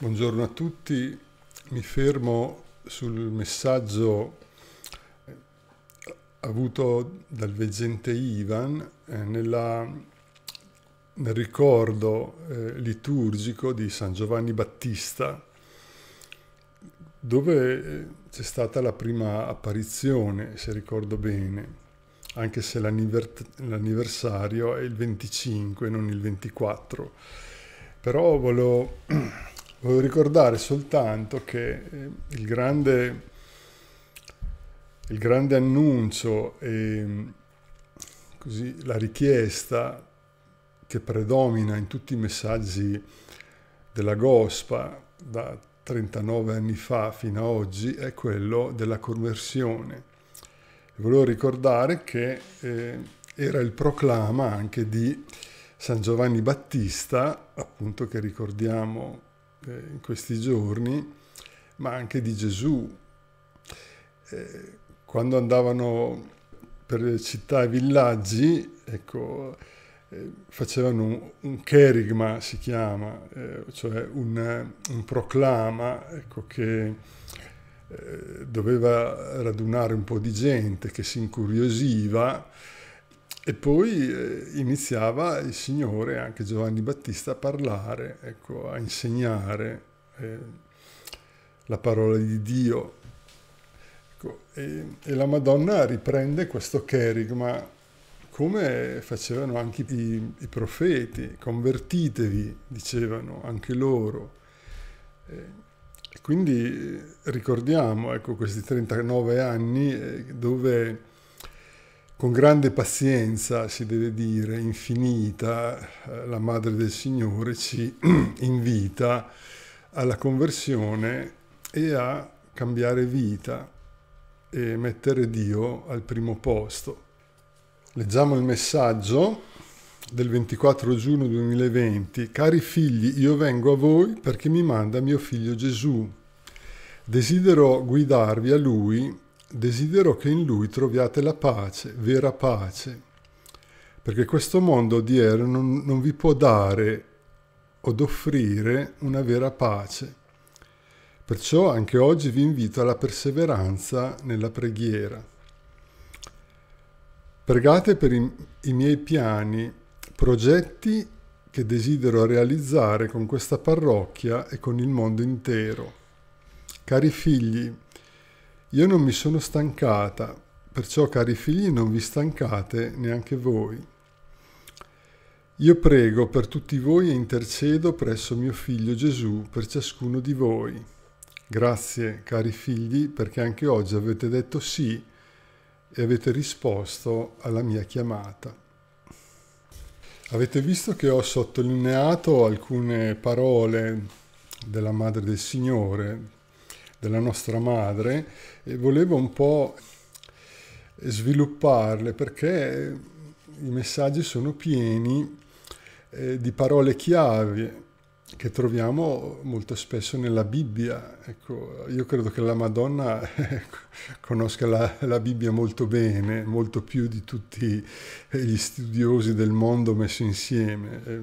Buongiorno a tutti, mi fermo sul messaggio avuto dal veggente Ivan eh, nella, nel ricordo eh, liturgico di San Giovanni Battista, dove eh, c'è stata la prima apparizione, se ricordo bene, anche se l'anniversario è il 25, non il 24. Però volevo Volevo ricordare soltanto che eh, il grande, il grande annuncio e mm, così, la richiesta che predomina in tutti i messaggi della Gospa da 39 anni fa fino ad oggi è quello della conversione. Volevo ricordare che eh, era il proclama anche di San Giovanni Battista, appunto che ricordiamo eh, in questi giorni, ma anche di Gesù. Eh, quando andavano per le città e villaggi, ecco, eh, facevano un, un cherigma, si chiama, cioè un, un proclama ecco, che doveva radunare un po' di gente che si incuriosiva e poi eh, iniziava il Signore, anche Giovanni Battista, a parlare, ecco, a insegnare eh, la parola di Dio. Ecco, e, e, la Madonna riprende questo cherigma come facevano anche i, i profeti, convertitevi, dicevano anche loro. Eh, quindi eh, ricordiamo ecco, questi 39 anni eh, dove con grande pazienza, si deve dire, infinita, eh, la Madre del Signore ci invita alla conversione e a cambiare vita e mettere Dio al primo posto. Leggiamo il messaggio del 24 giugno 2020. Cari figli, io vengo a voi perché mi manda mio figlio Gesù. Desidero guidarvi a lui desidero che in lui troviate la pace, vera pace, perché questo mondo odierno non vi può dare od offrire una vera pace. Perciò anche oggi vi invito alla perseveranza nella preghiera. Pregate per i, i miei piani, progetti che desidero realizzare con questa parrocchia e con il mondo intero. Cari figli, io non mi sono stancata, perciò cari figli non vi stancate neanche voi. Io prego per tutti voi e intercedo presso mio figlio Gesù per ciascuno di voi. Grazie cari figli perché anche oggi avete detto sì e avete risposto alla mia chiamata. Avete visto che ho sottolineato alcune parole della Madre del Signore della nostra madre e volevo un po' svilupparle perché i messaggi sono pieni eh, di parole chiave che troviamo molto spesso nella Bibbia. Ecco, io credo che la Madonna conosca la, la, Bibbia molto bene, molto più di tutti gli studiosi del mondo messi insieme. Eh,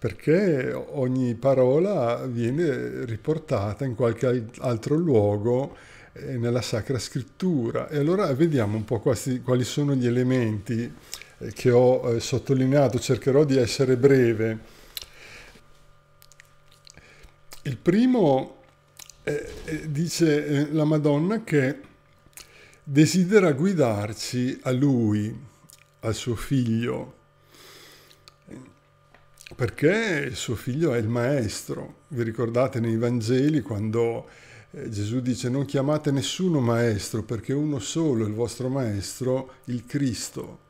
perché ogni parola viene riportata in qualche altro luogo eh, nella Sacra Scrittura. E allora vediamo un po' quasi, quali sono gli elementi eh, che ho eh, sottolineato, cercherò di essere breve. Il primo eh, eh dice la Madonna che desidera guidarci a lui, al suo figlio, perché suo figlio è il maestro. Vi ricordate nei Vangeli quando eh, Gesù dice non chiamate nessuno maestro perché uno solo è il vostro maestro, il Cristo.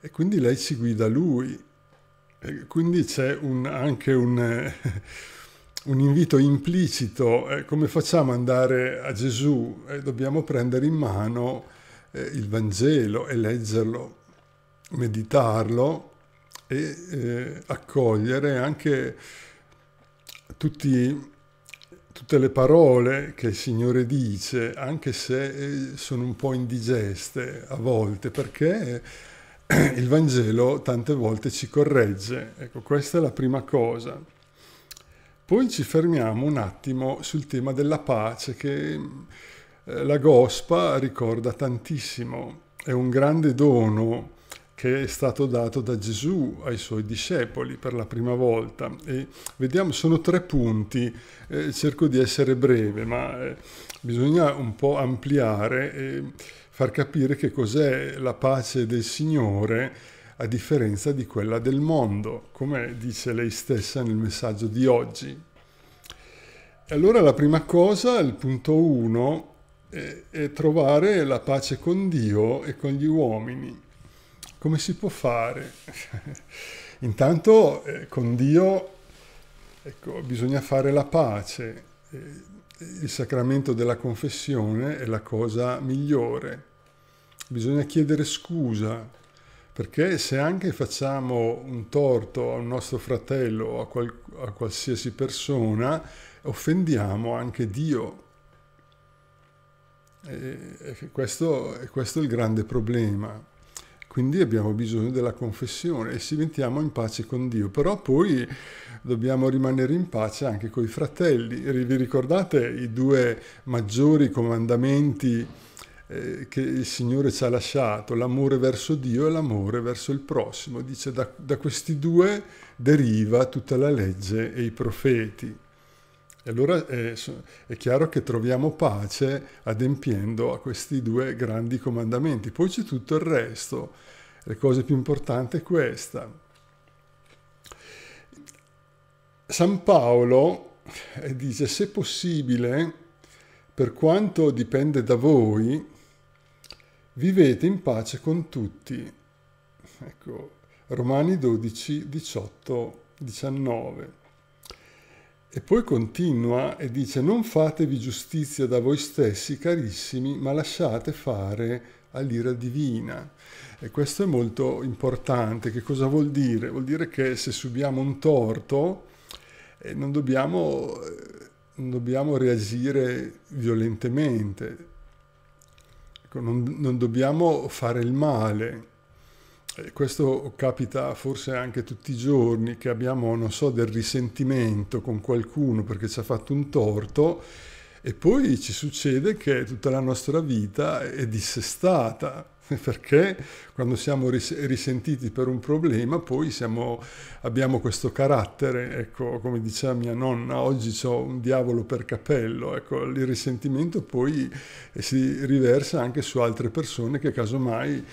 E quindi lei ci guida lui. E quindi c'è un, anche un, un, invito implicito, eh, come facciamo ad andare a Gesù? Eh, dobbiamo prendere in mano il Vangelo e leggerlo, meditarlo e eh, accogliere anche tutti, tutte le parole che il Signore dice, anche se eh, sono un po' indigeste a volte, perché eh, il Vangelo tante volte ci corregge. Ecco, questa è la prima cosa. Poi ci fermiamo un attimo sul tema della pace che eh, la Gospa ricorda tantissimo. È un grande dono che è stato dato da Gesù ai suoi discepoli per la prima volta. E vediamo, sono tre punti, eh, cerco di essere breve, ma eh, bisogna un po' ampliare e far capire che cos'è la pace del Signore a differenza di quella del mondo, come dice lei stessa nel messaggio di oggi. Allora la prima cosa, il punto 1, è, è trovare la pace con Dio e con gli uomini. Come si può fare? Intanto eh, con Dio ecco, bisogna fare la pace. Eh, il sacramento della confessione è la cosa migliore. Bisogna chiedere scusa, perché se anche facciamo un torto a un nostro fratello o a, qual a qualsiasi persona, offendiamo anche Dio. E questo, questo è il grande problema. Quindi abbiamo bisogno della confessione e ci mettiamo in pace con Dio. Però poi dobbiamo rimanere in pace anche con i fratelli. Vi ricordate i due maggiori comandamenti eh, che il Signore ci ha lasciato, l'amore verso Dio e l'amore verso il prossimo. Dice da, da questi due deriva tutta la legge e i profeti. E allora è, eh, è, chiaro che troviamo pace adempiendo a questi due grandi comandamenti. Poi c'è tutto il resto, La cosa più importante è questa. San Paolo eh, dice, se possibile, per quanto dipende da voi, vivete in pace con tutti. Ecco, Romani 12, 18, 19. E poi continua e dice non fatevi giustizia da voi stessi carissimi, ma lasciate fare all'ira divina. E questo è molto importante. Che cosa vuol dire? Vuol dire che se subiamo un torto eh, non, dobbiamo, eh, non dobbiamo, reagire violentemente, ecco, non, non dobbiamo fare il male questo capita forse anche tutti i giorni, che abbiamo, non so, del risentimento con qualcuno perché ci ha fatto un torto e poi ci succede che tutta la nostra vita è dissestata perché quando siamo risentiti per un problema poi siamo, abbiamo questo carattere, ecco, come diceva mia nonna, oggi ho un diavolo per capello, ecco, il risentimento poi si riversa anche su altre persone che casomai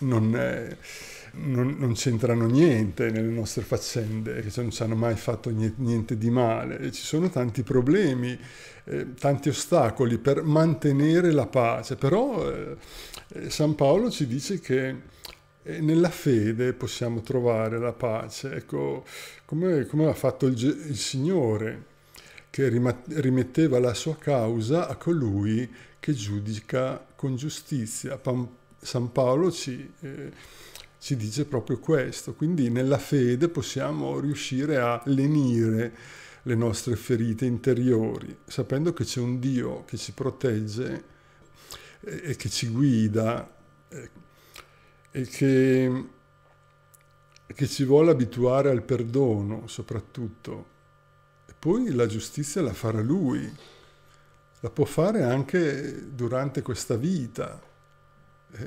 non, è, eh, non, non, c'entrano niente nelle nostre faccende, che cioè non ci hanno mai fatto niente di male. Ci sono tanti problemi, eh, tanti ostacoli per mantenere la pace, però eh, eh San Paolo ci dice che eh, nella fede possiamo trovare la pace, ecco, come, come ha fatto il, il Signore che rimetteva la sua causa a colui che giudica con giustizia. San Paolo ci, eh, ci dice proprio questo, quindi nella fede possiamo riuscire a lenire le nostre ferite interiori, sapendo che c'è un Dio che ci protegge eh, e che ci guida eh, e che, che ci vuole abituare al perdono soprattutto. E poi la giustizia la farà lui, la può fare anche durante questa vita,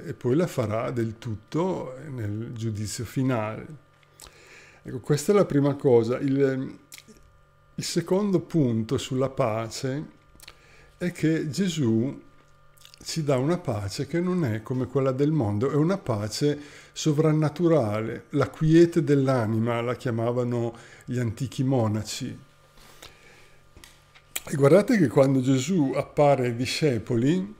e poi la farà del tutto nel giudizio finale. Ecco, questa è la prima cosa. Il, il secondo punto sulla pace è che Gesù ci dà una pace che non è come quella del mondo, è una pace sovrannaturale, la quiete dell'anima, la chiamavano gli antichi monaci. E guardate che quando Gesù appare ai discepoli,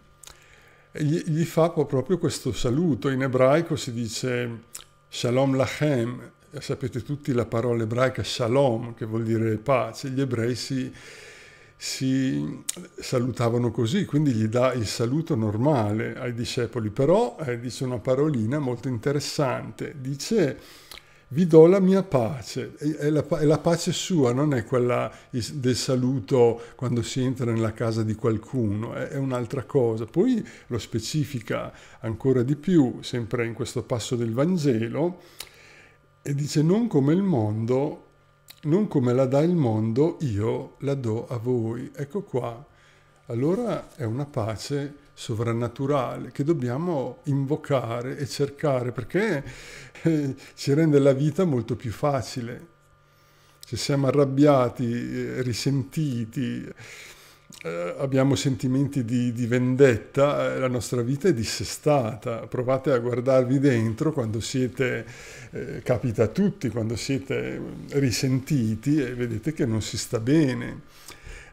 gli, gli fa proprio questo saluto. In ebraico si dice Shalom Lachem, sapete tutti la parola ebraica Shalom, che vuol dire pace. Gli ebrei si, si salutavano così, quindi gli dà il saluto normale ai discepoli, però eh, dice una parolina molto interessante, dice vi do la mia pace, è la, è la, pace sua, non è quella del saluto quando si entra nella casa di qualcuno, è, è un'altra cosa. Poi lo specifica ancora di più, sempre in questo passo del Vangelo, e dice non come il mondo, non come la dà il mondo, io la do a voi. Ecco qua. Allora è una pace sovrannaturale che dobbiamo invocare e cercare perché eh, ci rende la vita molto più facile. Se siamo arrabbiati, eh, risentiti, eh, abbiamo sentimenti di, di vendetta, la nostra vita è dissestata. Provate a guardarvi dentro quando siete, eh, capita a tutti, quando siete risentiti e vedete che non si sta bene.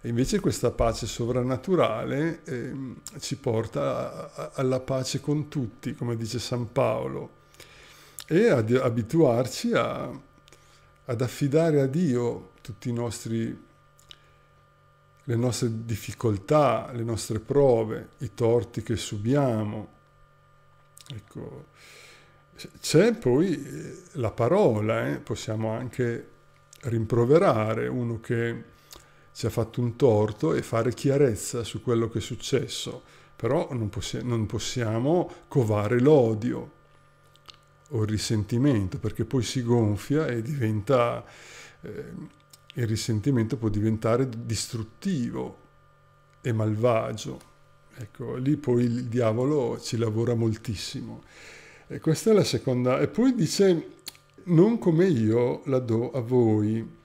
E invece questa pace sovrannaturale eh, ci porta a, a, alla pace con tutti, come dice San Paolo, e ad abituarci a, ad affidare a Dio tutti i nostri le nostre difficoltà, le nostre prove, i torti che subiamo. Ecco. C'è poi eh, la parola, eh? possiamo anche rimproverare uno che ci ha fatto un torto e fare chiarezza su quello che è successo, però non, possi- non possiamo covare l'odio o il risentimento, perché poi si gonfia e diventa... Eh, il risentimento può diventare distruttivo e malvagio. Ecco, lì poi il diavolo ci lavora moltissimo. E questa è la seconda. E poi dice, non come io la do a voi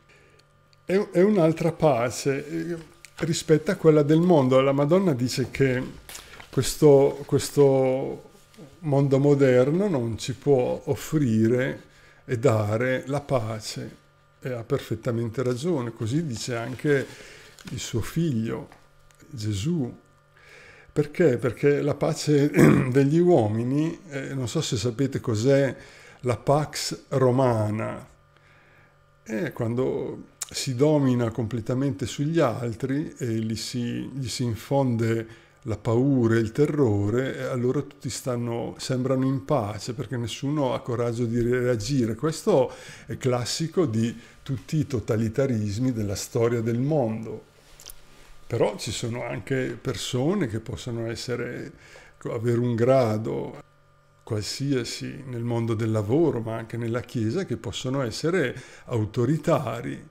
è, è un'altra pace eh, rispetto a quella del mondo. La Madonna dice che questo, questo mondo moderno non ci può offrire e dare la pace. E ha perfettamente ragione, così dice anche il suo figlio Gesù. Perché? Perché la pace degli uomini, eh, non so se sapete cos'è la pax romana, è eh, quando si domina completamente sugli altri e gli si, gli si infonde la paura e il terrore, e allora tutti stanno, sembrano in pace perché nessuno ha coraggio di reagire. Questo è classico di tutti i totalitarismi della storia del mondo. Però ci sono anche persone che possono essere, avere un grado qualsiasi nel mondo del lavoro, ma anche nella Chiesa, che possono essere autoritari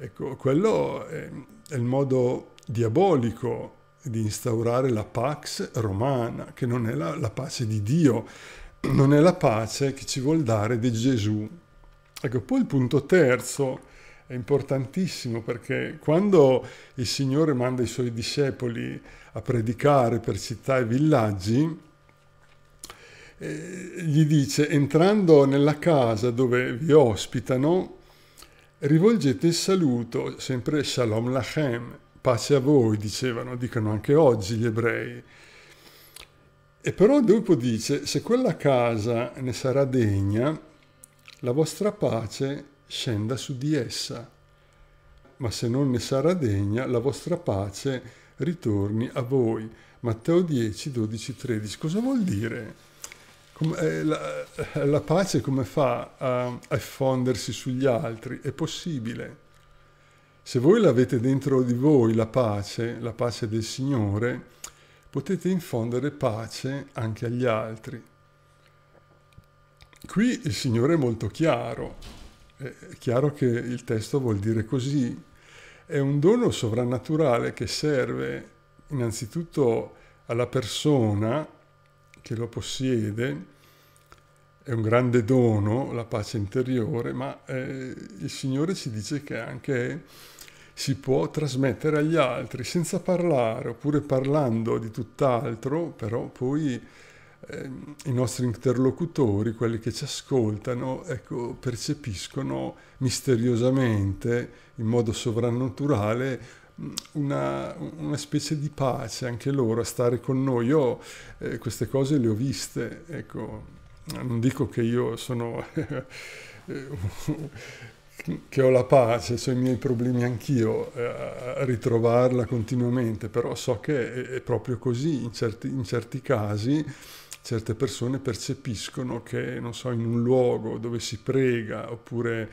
Ecco, quello è, è il modo diabolico di instaurare la pax romana, che non è la, la pace di Dio, non è la pace che ci vuol dare di Gesù. Ecco, poi il punto terzo è importantissimo perché quando il Signore manda i suoi discepoli a predicare per città e villaggi, eh, gli dice entrando nella casa dove vi ospitano, Rivolgete il saluto, sempre Shalom Lachem, pace a voi, dicevano, dicono anche oggi gli ebrei. E però dopo dice, se quella casa ne sarà degna, la vostra pace scenda su di essa, ma se non ne sarà degna, la vostra pace ritorni a voi. Matteo 10, 12, 13. Cosa vuol dire? Come, eh, la, eh, la, pace come fa a effondersi sugli altri? È possibile. Se voi l'avete dentro di voi la pace, la pace del Signore, potete infondere pace anche agli altri. Qui il Signore è molto chiaro, è chiaro che il testo vuol dire così. È un dono sovrannaturale che serve innanzitutto alla persona che lo possiede, è un grande dono la pace interiore, ma eh, il Signore ci dice che anche si può trasmettere agli altri senza parlare oppure parlando di tutt'altro, però poi eh, i nostri interlocutori, quelli che ci ascoltano, ecco, percepiscono misteriosamente, in modo sovrannaturale, una, una, specie di pace anche loro a stare con noi. Io eh, queste cose le ho viste, ecco, non dico che io sono... che ho la pace, so i miei problemi anch'io eh, a ritrovarla continuamente, però so che è, è proprio così, in certi, in certi, casi certe persone percepiscono che, non so, in un luogo dove si prega oppure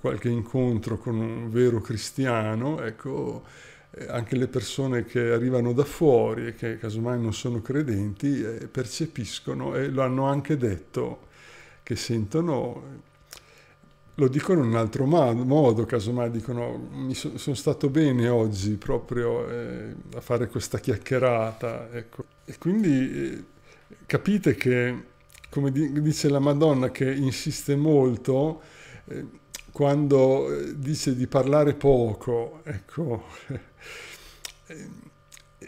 qualche incontro con un vero cristiano, ecco, eh, anche le persone che arrivano da fuori e che casomai non sono credenti eh, percepiscono e lo hanno anche detto che sentono lo dicono in un altro modo, casomai dicono mi so, sono stato bene oggi proprio eh, a fare questa chiacchierata, ecco. E quindi eh, capite che, come di, dice la Madonna che insiste molto, eh, quando eh, dice di parlare poco, ecco,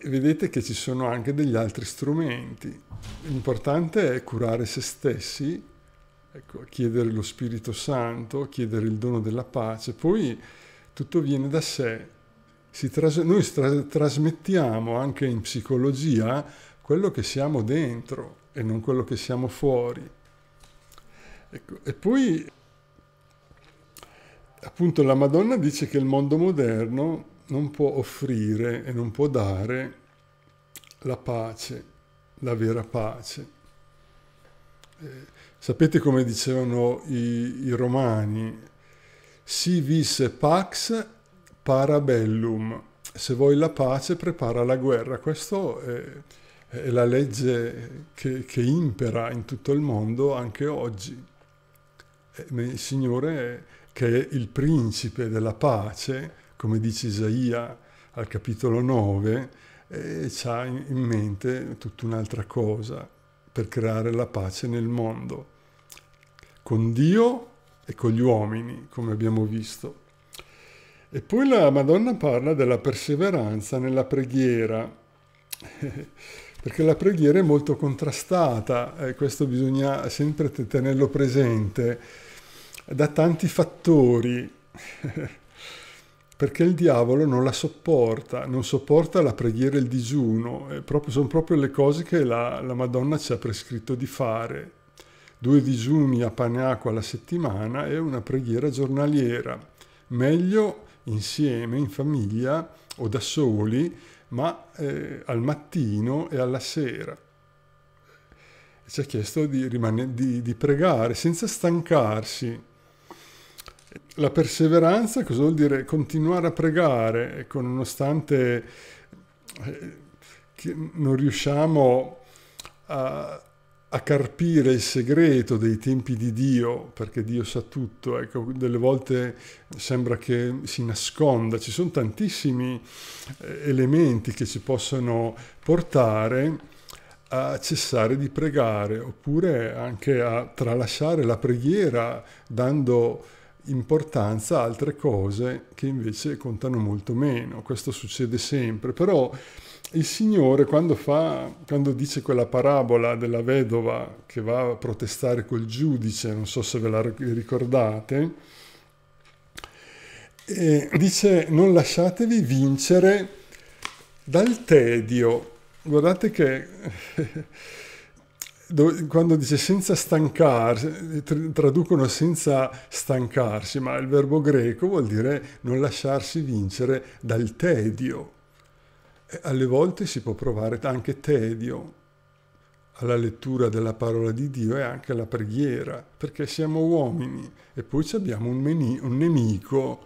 vedete che ci sono anche degli altri strumenti. L'importante è curare se stessi, ecco, chiedere lo Spirito Santo, chiedere il dono della pace, poi tutto viene da sé. Tras- noi tra- trasmettiamo anche in psicologia quello che siamo dentro e non quello che siamo fuori. Ecco, e poi appunto la Madonna dice che il mondo moderno non può offrire e non può dare la pace, la vera pace. Eh, sapete come dicevano i, i romani? Si vis pax parabellum. Se vuoi la pace, prepara la guerra. Questa è, è, la legge che, che impera in tutto il mondo anche oggi. Eh, il Signore è, che è il principe della pace, come dice Isaia al capitolo 9, e eh, c'ha in mente tutta un'altra cosa per creare la pace nel mondo, con Dio e con gli uomini, come abbiamo visto. E poi la Madonna parla della perseveranza nella preghiera, perché la preghiera è molto contrastata, e eh, questo bisogna sempre tenerlo presente da tanti fattori, perché il diavolo non la sopporta, non sopporta la preghiera e il digiuno, proprio, sono proprio le cose che la, la Madonna ci ha prescritto di fare. Due digiuni a pane e acqua alla settimana e una preghiera giornaliera. Meglio insieme, in famiglia o da soli, ma eh, al mattino e alla sera. Ci ha chiesto di, rimane, di, di pregare senza stancarsi, la perseveranza cosa vuol dire? Continuare a pregare, ecco, nonostante eh, non riusciamo a, a, carpire il segreto dei tempi di Dio, perché Dio sa tutto, ecco, delle volte sembra che si nasconda, ci sono tantissimi eh, elementi che ci possono portare a cessare di pregare, oppure anche a tralasciare la preghiera dando importanza altre cose che invece contano molto meno. Questo succede sempre, però il Signore quando, fa, quando dice quella parabola della vedova che va a protestare col giudice, non so se ve la ricordate, e eh, dice non lasciatevi vincere dal tedio. Guardate che dove, quando dice senza stancarsi, traducono senza stancarsi, ma il verbo greco vuol dire non lasciarsi vincere dal tedio. E alle volte si può provare anche tedio alla lettura della parola di Dio e anche alla preghiera, perché siamo uomini e poi abbiamo un, meni, un nemico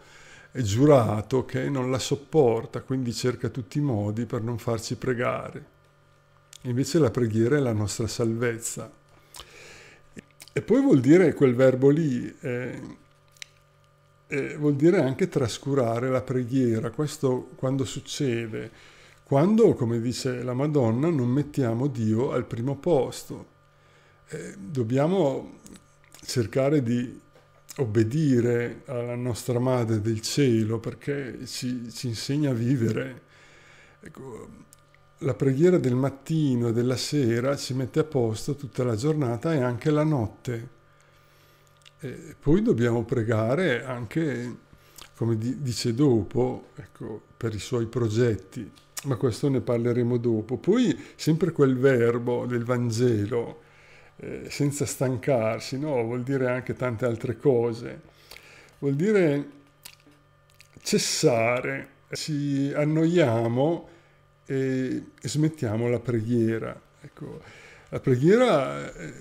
eh, giurato che non la sopporta, quindi cerca tutti i modi per non farci pregare. Invece la preghiera è la nostra salvezza. E poi vuol dire quel verbo lì, eh, eh, vuol dire anche trascurare la preghiera, questo quando succede, quando, come dice la Madonna, non mettiamo Dio al primo posto. Eh, dobbiamo cercare di obbedire alla nostra Madre del Cielo perché ci, ci insegna a vivere. Ecco, la preghiera del mattino e della sera ci mette a posto tutta la giornata e anche la notte. E poi dobbiamo pregare anche, come dice dopo, ecco, per i suoi progetti, ma questo ne parleremo dopo. Poi sempre quel verbo del Vangelo, eh, senza stancarsi, no? vuol dire anche tante altre cose. Vuol dire cessare, ci annoiamo e, e smettiamo la preghiera. Ecco, la preghiera, eh,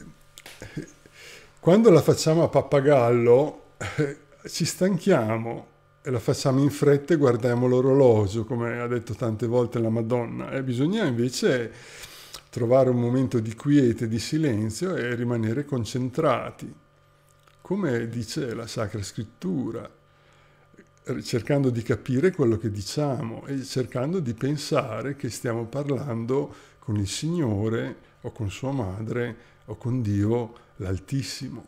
quando la facciamo a pappagallo, eh, ci stanchiamo e la facciamo in fretta e guardiamo l'orologio, come ha detto tante volte la Madonna. E bisogna invece trovare un momento di quiete, di silenzio e rimanere concentrati, come dice la Sacra Scrittura cercando di capire quello che diciamo e cercando di pensare che stiamo parlando con il Signore o con sua madre o con Dio l'Altissimo.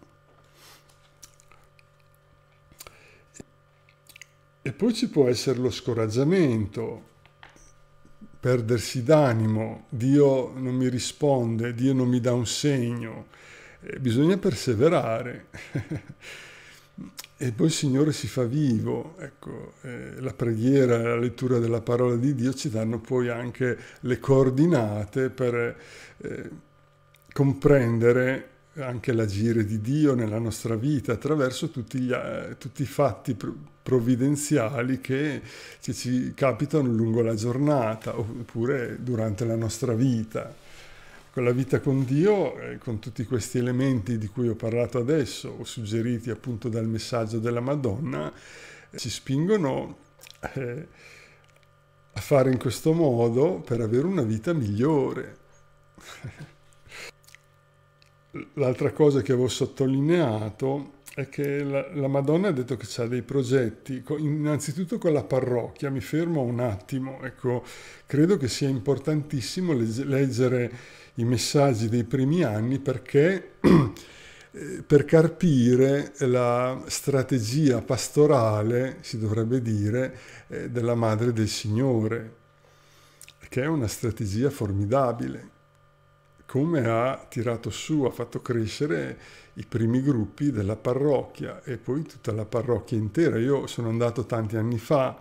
E poi ci può essere lo scoraggiamento, perdersi d'animo, Dio non mi risponde, Dio non mi dà un segno. Eh, bisogna perseverare. E poi il Signore si fa vivo, ecco, eh, la preghiera e la lettura della parola di Dio ci danno poi anche le coordinate per eh, comprendere anche l'agire di Dio nella nostra vita attraverso tutti, gli, eh, tutti i fatti provvidenziali che ci, ci capitano lungo la giornata oppure durante la nostra vita con la vita con Dio, eh, con tutti questi elementi di cui ho parlato adesso, o suggeriti appunto dal messaggio della Madonna, eh, ci spingono eh, a fare in questo modo per avere una vita migliore. L'altra cosa che avevo sottolineato è che la, la Madonna ha detto che ha dei progetti, innanzitutto con la parrocchia, mi fermo un attimo, ecco, credo che sia importantissimo leggere i messaggi dei primi anni perché per carpire la strategia pastorale, si dovrebbe dire, eh, della Madre del Signore, che è una strategia formidabile. Come ha tirato su, ha fatto crescere i primi gruppi della parrocchia e poi tutta la parrocchia intera. Io sono andato tanti anni fa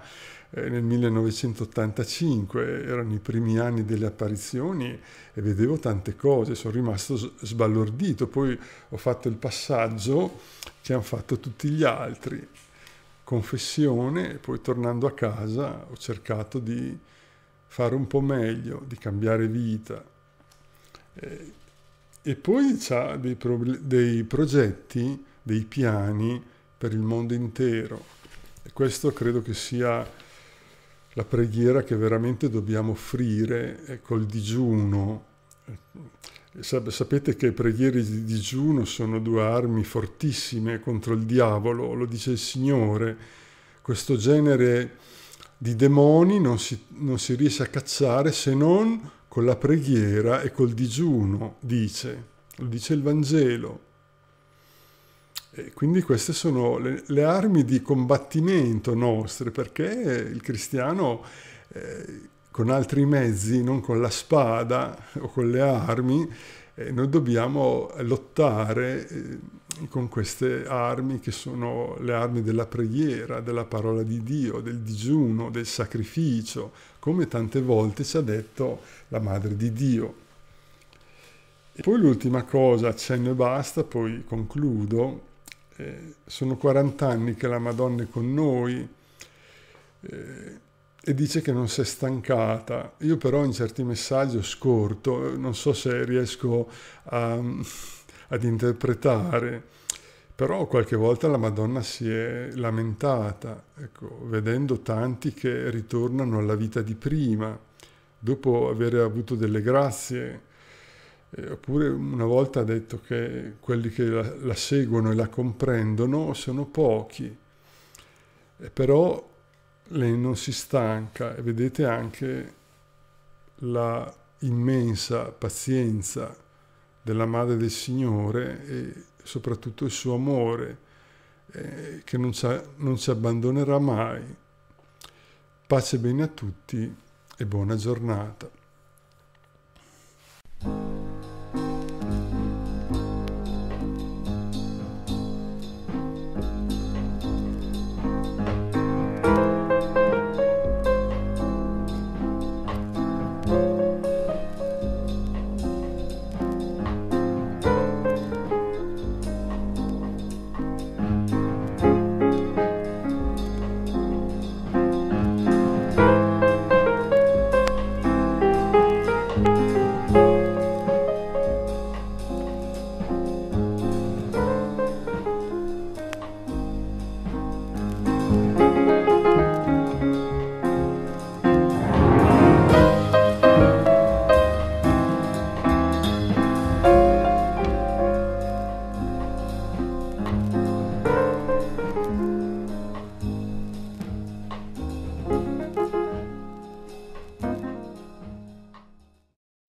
eh, nel 1985, erano i primi anni delle apparizioni e vedevo tante cose, sono rimasto sbalordito, poi ho fatto il passaggio che hanno fatto tutti gli altri, confessione poi tornando a casa ho cercato di fare un po' meglio, di cambiare vita. Eh, e poi c'ha dei, dei progetti, dei piani per il mondo intero. E questo credo che sia la preghiera che veramente dobbiamo offrire eh, col digiuno. Eh, sapete che preghiere di digiuno sono due armi fortissime contro il diavolo, lo dice il Signore. Questo genere di demoni non si, non si riesce a cacciare se non con la preghiera e col digiuno, dice. Lo dice il Vangelo. E quindi queste sono le, le, armi di combattimento nostre, perché il cristiano eh, con altri mezzi, non con la spada o con le armi, eh, noi dobbiamo lottare eh, con queste armi che sono le armi della preghiera, della parola di Dio, del digiuno, del sacrificio, come tante volte ci ha detto la Madre di Dio. E poi l'ultima cosa, accenno e basta, poi concludo eh, sono 40 anni che la Madonna è con noi eh, e dice che non si è stancata. Io però in certi messaggi ho scorto, non so se riesco a, ad interpretare, però qualche volta la Madonna si è lamentata, ecco, vedendo tanti che ritornano alla vita di prima, dopo aver avuto delle grazie eh, oppure una volta ha detto che quelli che la, la seguono e la comprendono sono pochi, e eh, però lei non si stanca e vedete anche la immensa pazienza della Madre del Signore e soprattutto il suo amore eh, che non, non ci abbandonerà mai. Pace bene a tutti e buona giornata.